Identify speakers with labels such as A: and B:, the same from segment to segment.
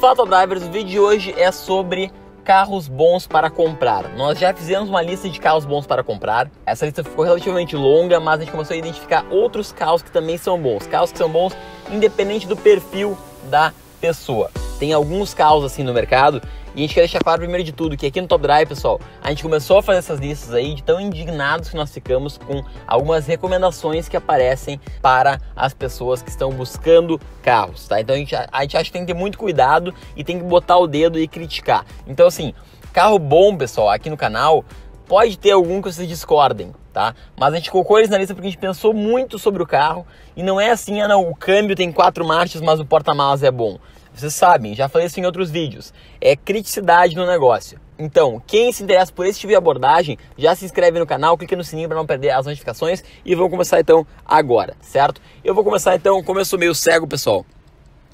A: Fala Drivers, o vídeo de hoje é sobre carros bons para comprar. Nós já fizemos uma lista de carros bons para comprar. Essa lista ficou relativamente longa, mas a gente começou a identificar outros carros que também são bons. Carros que são bons independente do perfil da pessoa. Tem alguns carros assim no mercado e a gente quer deixar claro primeiro de tudo que aqui no Top Drive, pessoal, a gente começou a fazer essas listas aí de tão indignados que nós ficamos com algumas recomendações que aparecem para as pessoas que estão buscando carros, tá? Então a gente, a gente acha que tem que ter muito cuidado e tem que botar o dedo e criticar. Então assim, carro bom, pessoal, aqui no canal, pode ter algum que vocês discordem, tá? Mas a gente colocou eles na lista porque a gente pensou muito sobre o carro e não é assim, ah, não, o câmbio tem quatro marchas, mas o porta-malas é bom. Vocês sabem, já falei isso em outros vídeos. É criticidade no negócio. Então, quem se interessa por esse tipo de abordagem, já se inscreve no canal, clica no sininho para não perder as notificações e vamos começar então agora, certo? Eu vou começar então, como eu sou meio cego, pessoal,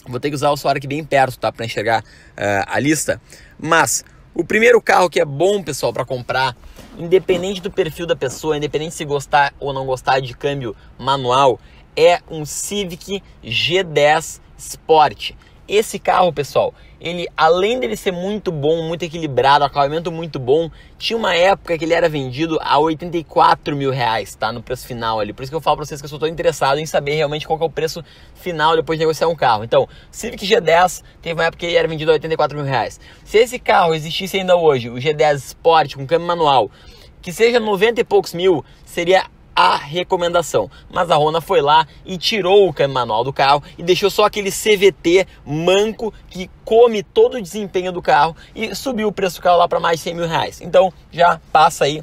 A: vou ter que usar o celular aqui bem perto, tá, para enxergar uh, a lista. Mas o primeiro carro que é bom, pessoal, para comprar, independente do perfil da pessoa, independente se gostar ou não gostar de câmbio manual, é um Civic G10 Sport. Esse carro, pessoal, ele além dele ser muito bom, muito equilibrado, acabamento muito bom, tinha uma época que ele era vendido a 84 mil reais, tá? No preço final ali. Por isso que eu falo pra vocês que eu sou tão interessado em saber realmente qual é o preço final depois de negociar um carro. Então, Civic G10 teve uma época que ele era vendido a 84 mil reais. Se esse carro existisse ainda hoje, o G10 Sport com câmbio manual, que seja 90 e poucos mil, seria a recomendação. Mas a Rona foi lá e tirou o câmbio manual do carro e deixou só aquele CVT manco que come todo o desempenho do carro e subiu o preço do carro lá para mais 100 mil reais. Então já passa aí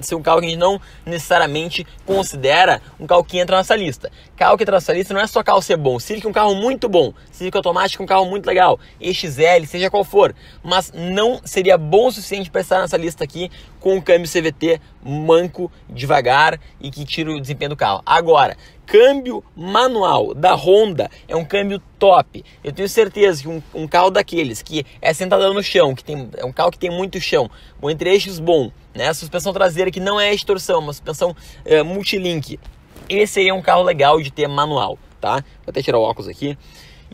A: ser um carro que a gente não necessariamente considera um carro que entra nessa lista. Carro que entra nessa lista não é só carro ser bom. Civic é um carro muito bom. Civic automático é um carro muito legal. EXL, seja qual for. Mas não seria bom o suficiente para estar nessa lista aqui com o câmbio CVT manco, devagar e que tira o desempenho do carro. Agora, câmbio manual da Honda é um câmbio top. Eu tenho certeza que um, um carro daqueles que é sentado no chão, que tem, é um carro que tem muito chão, o entre-eixos bom, né? A suspensão traseira que não é extorsão, é uma suspensão é, multilink. Esse aí é um carro legal de ter manual, tá? Vou até tirar o óculos aqui.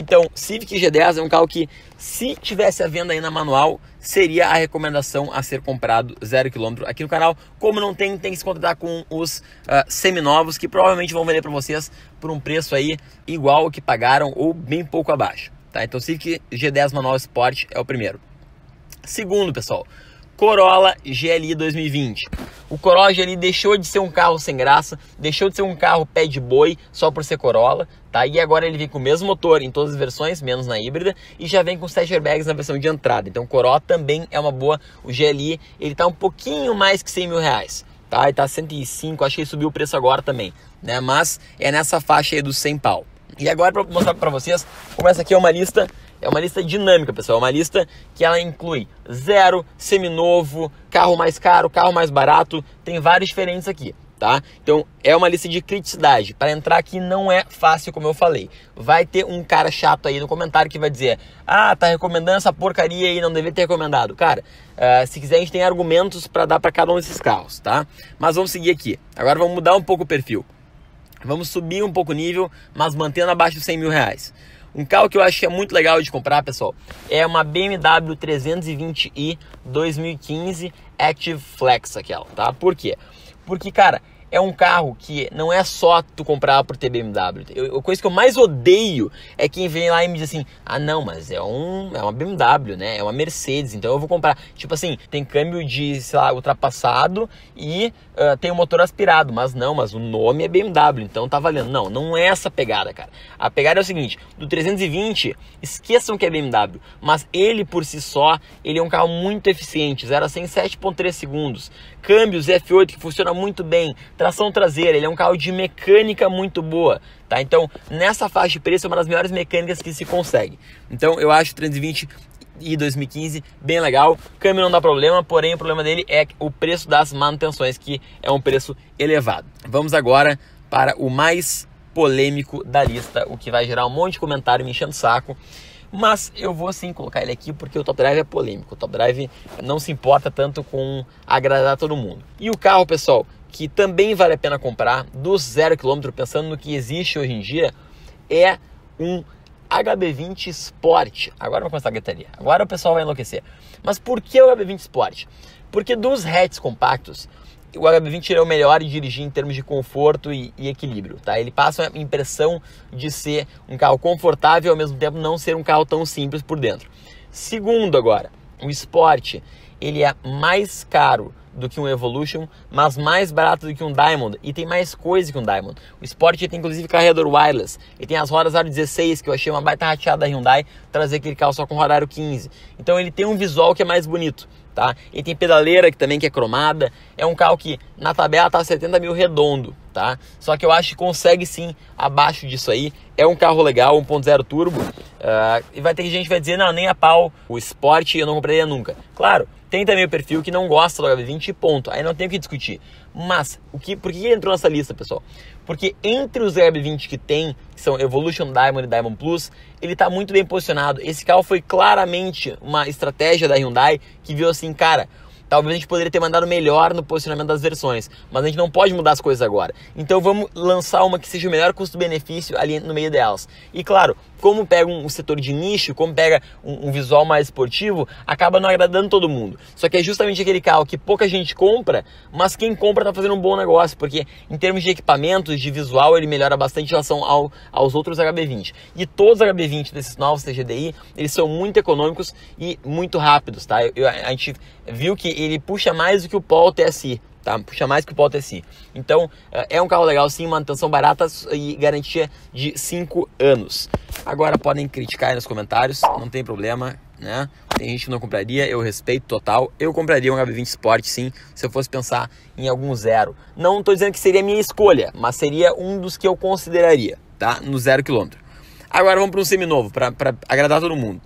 A: Então, Civic G10 é um carro que, se tivesse a venda ainda manual, seria a recomendação a ser comprado zero quilômetro aqui no canal. Como não tem, tem que se contentar com os uh, seminovos, que provavelmente vão vender para vocês por um preço aí igual ao que pagaram ou bem pouco abaixo. Tá? Então, Civic G10 manual Sport é o primeiro. Segundo, pessoal, Corolla GLI 2020. O Corolla GLI deixou de ser um carro sem graça, deixou de ser um carro pé de boi só por ser Corolla, tá? E agora ele vem com o mesmo motor em todas as versões, menos na híbrida, e já vem com 7 airbags na versão de entrada. Então o Corolla também é uma boa. O GLI, ele tá um pouquinho mais que 100 mil reais tá? E tá 105, acho que subiu o preço agora também, né? Mas é nessa faixa aí do 100 pau. E agora para mostrar para vocês, como essa aqui é uma lista é uma lista dinâmica, pessoal. É uma lista que ela inclui zero, seminovo, carro mais caro, carro mais barato. Tem várias diferentes aqui, tá? Então é uma lista de criticidade. Para entrar aqui não é fácil, como eu falei. Vai ter um cara chato aí no comentário que vai dizer: Ah, tá recomendando essa porcaria aí, não deveria ter recomendado. Cara, uh, se quiser a gente tem argumentos para dar para cada um desses carros, tá? Mas vamos seguir aqui. Agora vamos mudar um pouco o perfil. Vamos subir um pouco o nível, mas mantendo abaixo de 100 mil reais. Um carro que eu acho que é muito legal de comprar, pessoal, é uma BMW 320i 2015 Active Flex aquela, tá? Por quê? Porque, cara, é um carro que não é só tu comprar por ter BMW. Eu, a coisa que eu mais odeio é quem vem lá e me diz assim: ah, não, mas é, um, é uma BMW, né? É uma Mercedes, então eu vou comprar. Tipo assim, tem câmbio de, sei lá, ultrapassado e uh, tem o um motor aspirado, mas não, mas o nome é BMW, então tá valendo. Não, não é essa pegada, cara. A pegada é o seguinte: do 320, esqueçam que é BMW, mas ele por si só, ele é um carro muito eficiente, 0 a 100 7,3 segundos. Câmbios F8 que funciona muito bem Tração traseira, ele é um carro de mecânica muito boa, tá? Então, nessa faixa de preço é uma das melhores mecânicas que se consegue. Então, eu acho o 320 e 2015 bem legal. Câmbio não dá problema, porém o problema dele é o preço das manutenções, que é um preço elevado. Vamos agora para o mais polêmico da lista, o que vai gerar um monte de comentário me enchendo o saco mas eu vou sim colocar ele aqui porque o Top Drive é polêmico. O Top Drive não se importa tanto com agradar todo mundo. E o carro, pessoal, que também vale a pena comprar do zero quilômetro, pensando no que existe hoje em dia, é um HB20 Sport. Agora vou começar a gritaria. Agora o pessoal vai enlouquecer. Mas por que o HB20 Sport? Porque dos hatches compactos, o HB20 é o melhor em dirigir em termos de conforto e, e, equilíbrio, tá? Ele passa a impressão de ser um carro confortável e ao mesmo tempo não ser um carro tão simples por dentro. Segundo agora, o Sport, ele é mais caro do que um Evolution, mas mais barato do que um Diamond e tem mais coisa que um Diamond. O Sport tem inclusive carregador wireless, ele tem as rodas aro 16 que eu achei uma baita rateada da Hyundai trazer aquele carro só com rodário 15. Então ele tem um visual que é mais bonito, tá? E tem pedaleira que também que é cromada. É um carro que na tabela tá 70 mil redondo, tá? Só que eu acho que consegue sim abaixo disso aí. É um carro legal, 1.0 turbo. Uh, e vai ter gente que vai dizer, não, nem a pau, o esporte eu não compraria nunca. Claro, tem também o perfil que não gosta do HB20 ponto, aí não tem o que discutir. Mas, o que, por que ele entrou nessa lista, pessoal? Porque entre os HB20 que tem, que são Evolution Diamond e Diamond Plus, ele está muito bem posicionado. Esse carro foi claramente uma estratégia da Hyundai que viu assim, cara, Talvez a gente poderia ter mandado melhor no posicionamento das versões, mas a gente não pode mudar as coisas agora. Então vamos lançar uma que seja o melhor custo-benefício ali no meio delas. E claro, como pega um setor de nicho, como pega um, um visual mais esportivo, acaba não agradando todo mundo. Só que é justamente aquele carro que pouca gente compra, mas quem compra está fazendo um bom negócio, porque em termos de equipamentos, de visual, ele melhora bastante em relação ao, aos outros HB20. E todos os HB20 desses novos TGDI, eles são muito econômicos e muito rápidos, tá? Eu, eu, a gente viu que ele puxa mais do que o Polo TSI tá? Puxa mais que o pau TSI. Então, eh, é um carro legal sim, manutenção barata e garantia de 5 anos. Agora podem criticar aí nos comentários, não tem problema, né? Tem gente que não compraria, eu respeito total. Eu compraria um HB20 Sport sim, se eu fosse pensar em algum zero. Não estou dizendo que seria a minha escolha, mas seria um dos que eu consideraria, tá? No zero quilômetro. Agora vamos para um seminovo, para agradar todo mundo.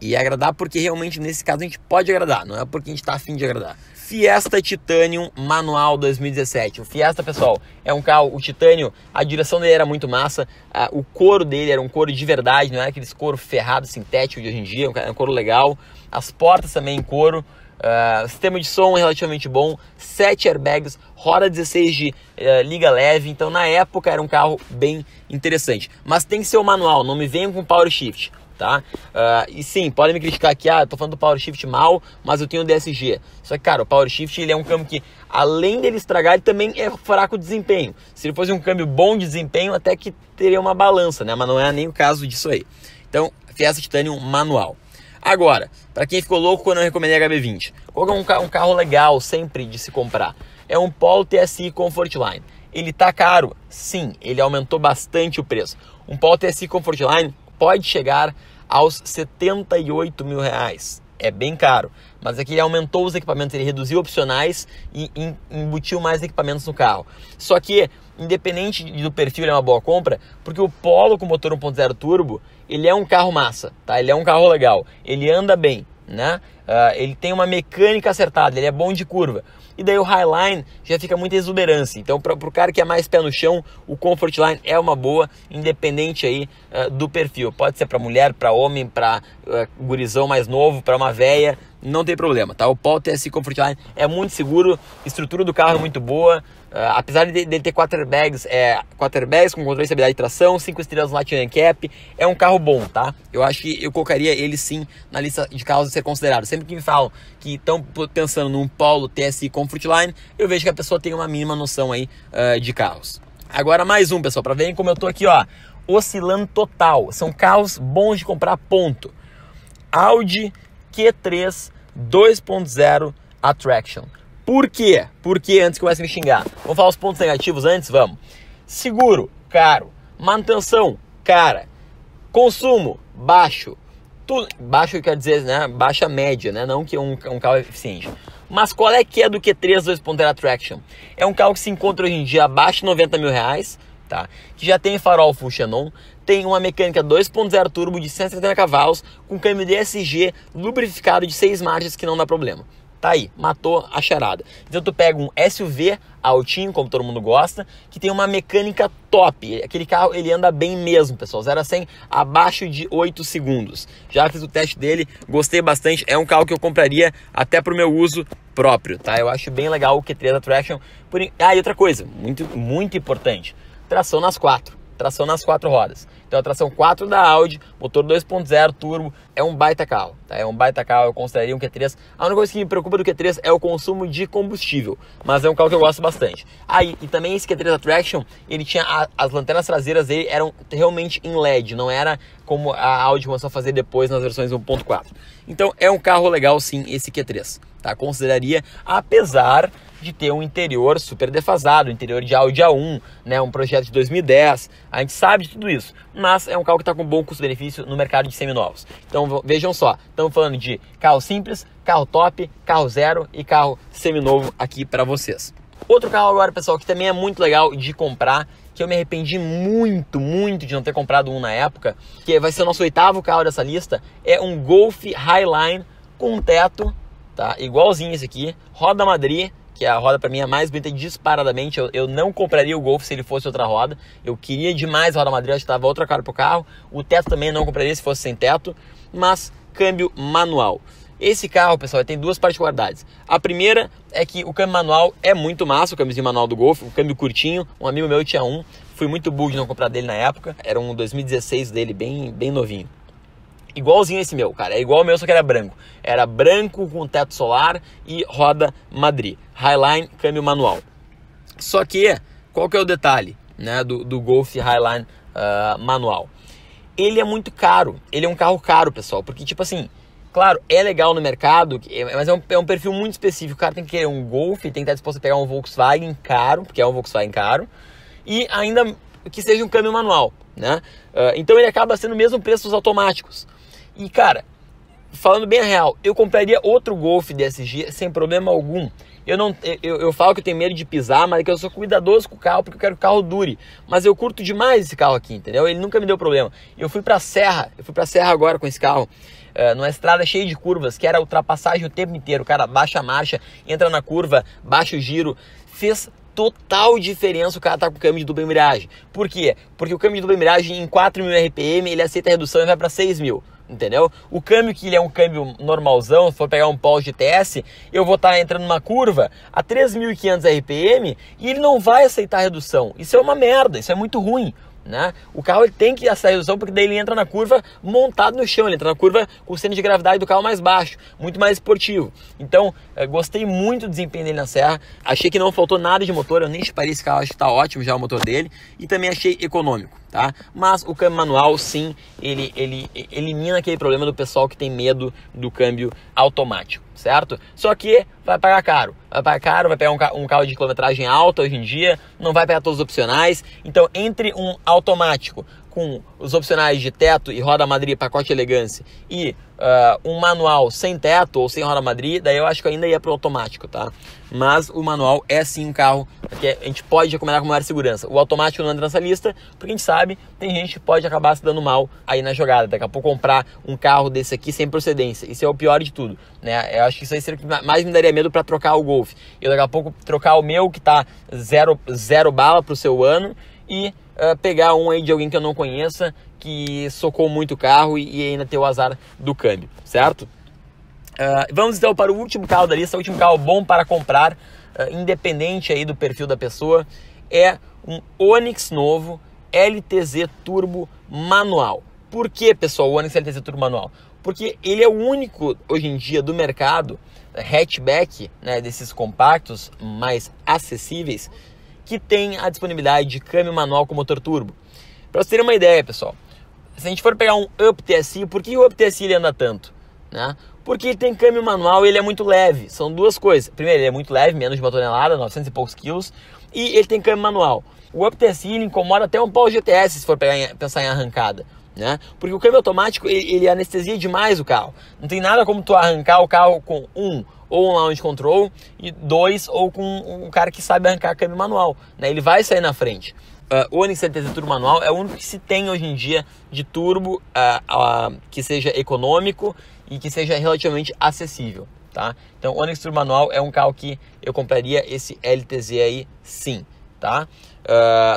A: E agradar porque realmente nesse caso a gente pode agradar, não é porque a gente está afim de agradar. Fiesta Titanium manual 2017. O Fiesta, pessoal, é um carro, o Titânio, a direção dele era muito massa, a, o couro dele era um couro de verdade, não era é aquele couro ferrado sintético de hoje em dia, era um couro legal. As portas também em couro. sistema de som relativamente bom, 7 airbags, roda 16 de é, liga leve, então na época era um carro bem interessante. Mas tem que ser o manual, não me venham com power shift tá? Uh, e sim, podem me criticar que ah, tô falando do Power Shift mal, mas eu tenho o DSG. Só que, cara, o Power Shift ele é um câmbio que, além dele estragar, ele também é fraco de desempenho. Se ele fosse um câmbio bom de desempenho, até que teria uma balança, né? Mas não é nem o caso disso aí. Então, Fiesta Titanium manual. Agora, para quem ficou louco quando eu recomendei a HB20, qual é um, um carro legal sempre de se comprar? É um Polo TSI Comfortline. Ele tá caro? Sim, ele aumentou bastante o preço. Um Polo TSI Comfortline pode chegar aos 78 mil reais. É bem caro, mas aqui é ele aumentou os equipamentos, ele reduziu opcionais e embutiu mais equipamentos no carro. Só que, independente do perfil, ele é uma boa compra, porque o Polo com motor 1.0 turbo, ele é um carro massa, tá? Ele é um carro legal, ele anda bem, né? Uh, ele tem uma mecânica acertada, ele é bom de curva. E daí o Highline já fica muita exuberância. Então, para o cara que é mais pé no chão, o Comfort Line é uma boa, independente aí uh, do perfil. Pode ser para mulher, para homem, para uh, ah, gurizão mais novo, para uma véia, não tem problema, tá? O Paul TS Comfort Line é muito seguro, estrutura do carro é muito boa, ah, apesar dele de ter quarterbacks, é, quarterbacks com controle de estabilidade de tração, 5 estrelas no Latin Cap, é um carro bom, tá? Eu acho que eu colocaria ele sim na lista de carros a ser considerado. Sempre que me falam que estão pensando num Polo TSI Comfortline, eu vejo que a pessoa tem uma mínima noção aí uh, de carros. Agora mais um, pessoal, para verem como eu tô aqui, ó, oscilando total. São carros bons de comprar, ponto. Audi Q3 2.0 Attraction. Por quê? Por quê antes que comece a me xingar? Vamos falar os pontos negativos antes? Vamos. Seguro, caro. Manutenção, cara. Consumo, baixo. Tu... Baixo quer dizer, né? Baixa média, né? Não que um, um carro é eficiente. Mas qual é que é do Q3 2.0 Traction? É um carro que se encontra hoje em dia abaixo de 90 mil reais, tá? Que já tem farol full xenon, tem uma mecânica 2.0 turbo de 170 cavalos, com câmbio DSG lubrificado de 6 marchas que não dá problema. Tá aí, matou a charada. Então tu pega um SUV altinho, como todo mundo gosta, que tem uma mecânica top. Aquele carro, ele anda bem mesmo, pessoal. 0 a 100 abaixo de 8 segundos. Já fiz o teste dele, gostei bastante. É um carro que eu compraria até pro meu uso próprio, tá? Eu acho bem legal o Q3 da Traction. Por... Ah, e outra coisa, muito, muito importante. Tração nas quatro tração nas quatro rodas. Então a tração 4 da Audi, motor 2.0 turbo, é um baita carro, tá? É um baita carro, eu consideraria um Q3. A única coisa que me preocupa do Q3 é o consumo de combustível, mas é um carro que eu gosto bastante. Aí, ah, e também esse Q3 Attraction, ele tinha a, as lanternas traseiras dele eram realmente em LED, não era como a Audi começou a fazer depois nas versões 1.4. Então é um carro legal sim esse Q3 tá? Consideraria, apesar de ter um interior super defasado, interior de Audi A1, né, um projeto de 2010. A gente sabe de tudo isso, mas é um carro que está com bom custo-benefício no mercado de seminovos. Então vejam só, estamos falando de carro simples, carro top, carro zero e carro seminovo aqui para vocês. Outro carro agora, pessoal, que também é muito legal de comprar, que eu me arrependi muito, muito de não ter comprado um na época, que vai ser o nosso oitavo carro dessa lista, é um Golf Highline com teto tá? Igualzinho esse aqui, roda Madrid, que é a roda para mim é mais bonita disparadamente. Eu, eu, não compraria o Golf se ele fosse outra roda. Eu queria demais a roda Madrid, eu acho que tava outra cara pro carro. O teto também não compraria se fosse sem teto, mas câmbio manual. Esse carro, pessoal, tem duas particularidades. A primeira é que o câmbio manual é muito massa, o câmbiozinho manual do Golf, o câmbio curtinho. Um amigo meu tinha um, fui muito burro de não comprar dele na época. Era um 2016 dele, bem, bem novinho igualzinho esse meu, cara. É igual o meu, só que era branco. Era branco com teto solar e roda Madrid. Highline, câmbio manual. Só que, qual que é o detalhe né, do, do Golf Highline uh, manual? Ele é muito caro. Ele é um carro caro, pessoal. Porque, tipo assim, claro, é legal no mercado, é, mas é um, é um perfil muito específico. O cara tem que querer um Golf, tem que estar disposto a pegar um Volkswagen caro, porque é um Volkswagen caro. E ainda que seja um câmbio manual, né? Uh, então ele acaba sendo o mesmo preço dos automáticos. E cara, falando bem real, eu compraria outro Golf DSG sem problema algum. Eu não eu, eu falo que eu tenho medo de pisar, mas é que eu sou cuidadoso com o carro porque eu quero que o carro dure. Mas eu curto demais esse carro aqui, entendeu? Ele nunca me deu problema. Eu fui pra serra, eu fui pra serra agora com esse carro. Uh, numa estrada cheia de curvas, que era ultrapassagem o tempo inteiro, o cara baixa a marcha, entra na curva, baixa o giro, fez total diferença o cara tá com o câmbio de dupla embreagem. Por quê? Porque o câmbio de dupla embreagem em 4.000 RPM ele aceita a redução e vai para 6.000 entendeu? O câmbio que ele é um câmbio normalzão, se for pegar um Paul GTS, eu vou estar tá entrando numa curva a 3.500 RPM e ele não vai aceitar redução. Isso é uma merda, isso é muito ruim. Né? O carro ele tem que aceitar redução porque daí ele entra na curva montado no chão, ele entra na curva com o centro de gravidade do carro mais baixo, muito mais esportivo. Então, eh, gostei muito do desempenho dele na Serra, achei que não faltou nada de motor, eu nem parei esse carro, acho que está ótimo já o motor dele, e também achei econômico tá? Mas o câmbio manual, sim, ele, ele elimina aquele problema do pessoal que tem medo do câmbio automático, certo? Só que vai pagar caro, vai pagar caro, vai pegar um, um carro de quilometragem alta hoje em dia, não vai pegar todos os opcionais. Então, entre um automático com os opcionais de teto e roda Madrid, pacote elegância, e uh, um manual sem teto ou sem roda Madrid, daí eu acho que ainda ia para o automático, tá? Mas o manual é sim um carro que a gente pode recomendar com maior segurança. O automático não entra nessa lista, porque a gente sabe, tem gente que pode acabar se dando mal aí na jogada. Daqui a pouco comprar um carro desse aqui sem procedência. Isso é o pior de tudo, né? Eu acho que isso aí seria o que mais me daria medo para trocar o Golf. Eu daqui a pouco trocar o meu que tá zero, zero bala pro seu ano e uh, pegar um aí de alguém que eu não conheça, que socou muito o carro e, e ainda ter o azar do câmbio, certo? Uh, vamos então para o último carro da lista, o último carro bom para comprar, uh, independente aí do perfil da pessoa, é um Onix novo LTZ Turbo manual. Por que, pessoal, o Onix LTZ Turbo manual? Porque ele é o único hoje em dia do mercado hatchback, né, desses compactos mais acessíveis, que tem a disponibilidade de câmbio manual com motor turbo. Para vocês terem uma ideia, pessoal, se a gente for pegar um Up TSI, por que o Up TSI ele anda tanto? Né? Porque ele tem câmbio manual e ele é muito leve. São duas coisas. Primeiro, ele é muito leve, menos de uma tonelada, 900 e poucos quilos. E ele tem câmbio manual. O Up TSI incomoda até um Paul GTS, se for em, pensar em arrancada. Né? Porque o câmbio automático ele, ele anestesia demais o carro. Não tem nada como tu arrancar o carro com um ou um lounge control, e dois, ou com um cara que sabe arrancar câmbio manual. Né? Ele vai sair na frente. Uh, o Onix CTZ Turbo Manual é o único que se tem hoje em dia de turbo uh, uh, que seja econômico e que seja relativamente acessível, tá? Então, o Onix Turbo Manual é um carro que eu compraria esse LTZ aí sim, tá?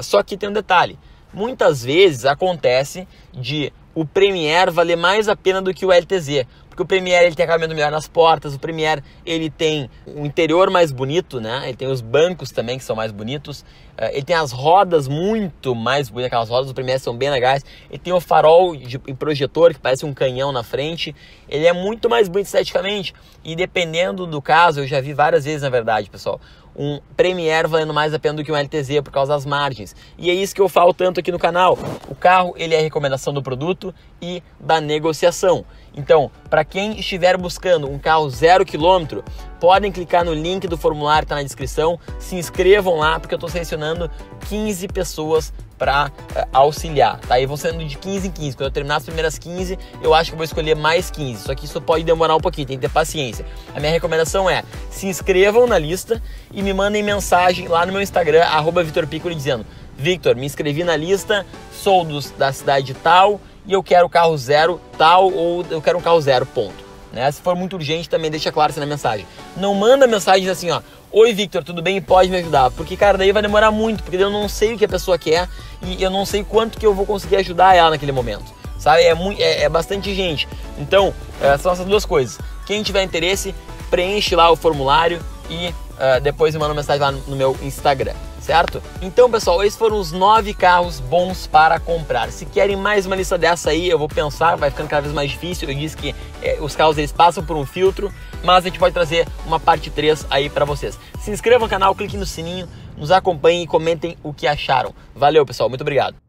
A: só que tem um detalhe. Muitas vezes acontece de o Premier valer mais a pena do que o LTZ, porque o Premier ele tem acabamento melhor nas portas, o Premier ele tem um interior mais bonito, né? Ele tem os bancos também que são mais bonitos, eh, ele tem as rodas muito mais bonitas, aquelas rodas do Premier são bem legais, ele tem o farol de, em projetor que parece um canhão na frente, ele é muito mais bonito esteticamente e dependendo do caso, eu já vi várias vezes na verdade, pessoal, um Premier valendo mais a pena do que um LTZ por causa das margens. E é isso que eu falo tanto aqui no canal. O carro, ele é recomendação do produto e da negociação. Então, para quem estiver buscando um carro zero quilômetro, podem clicar no link do formulário que está na descrição, se inscrevam lá, porque eu estou selecionando 15 pessoas para uh, eh, auxiliar, tá? E vão sendo de 15 em 15. Quando eu terminar as primeiras 15, eu acho que vou escolher mais 15. Só que isso pode demorar um pouquinho, tem que ter paciência. A minha recomendação é: se inscrevam na lista e me mandem mensagem lá no meu Instagram, arroba dizendo: Victor, me inscrevi na lista, sou dos, da cidade tal e eu quero carro zero tal ou eu quero um carro zero, ponto. Né? Se for muito urgente, também deixa claro isso na mensagem. Não manda mensagem assim, ó. Oi, Victor, tudo bem? Pode me ajudar? Porque, cara, daí vai demorar muito, porque eu não sei o que a pessoa quer e eu não sei quanto que eu vou conseguir ajudar ela naquele momento. Sabe? É, muito, é, é bastante gente. Então, é, são essas duas coisas. Quem tiver interesse, preenche lá o formulário e uh, depois me manda mensagem lá no meu Instagram certo? Então, pessoal, esses foram os nove carros bons para comprar. Se querem mais uma lista dessa aí, eu vou pensar, vai ficando cada vez mais difícil. Eu disse que é, os carros eles passam por um filtro, mas a gente pode trazer uma parte 3 aí para vocês. Se inscrevam no canal, clique no sininho, nos acompanhem e comentem o que acharam. Valeu, pessoal, muito obrigado.